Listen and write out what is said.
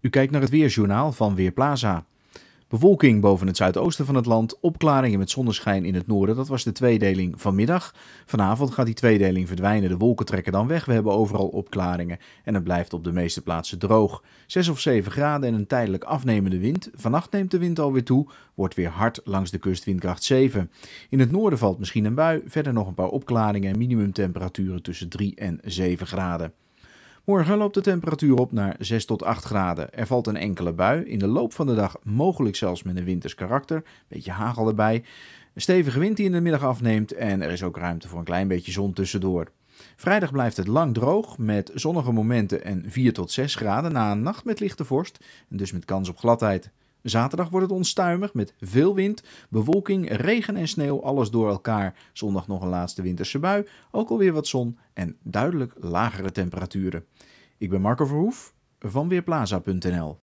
U kijkt naar het Weerjournaal van Weerplaza. Bewolking boven het zuidoosten van het land, opklaringen met zonneschijn in het noorden, dat was de tweedeling vanmiddag. Vanavond gaat die tweedeling verdwijnen, de wolken trekken dan weg, we hebben overal opklaringen en het blijft op de meeste plaatsen droog. 6 of 7 graden en een tijdelijk afnemende wind. Vannacht neemt de wind alweer toe, wordt weer hard langs de kust windkracht 7. In het noorden valt misschien een bui, verder nog een paar opklaringen en minimumtemperaturen tussen 3 en 7 graden. Morgen loopt de temperatuur op naar 6 tot 8 graden. Er valt een enkele bui, in de loop van de dag mogelijk zelfs met een winters karakter, beetje hagel erbij. Een stevige wind die in de middag afneemt en er is ook ruimte voor een klein beetje zon tussendoor. Vrijdag blijft het lang droog met zonnige momenten en 4 tot 6 graden na een nacht met lichte vorst en dus met kans op gladheid. Zaterdag wordt het onstuimig met veel wind, bewolking, regen en sneeuw, alles door elkaar. Zondag nog een laatste winterse bui, ook alweer wat zon en duidelijk lagere temperaturen. Ik ben Marco Verhoef van Weerplaza.nl.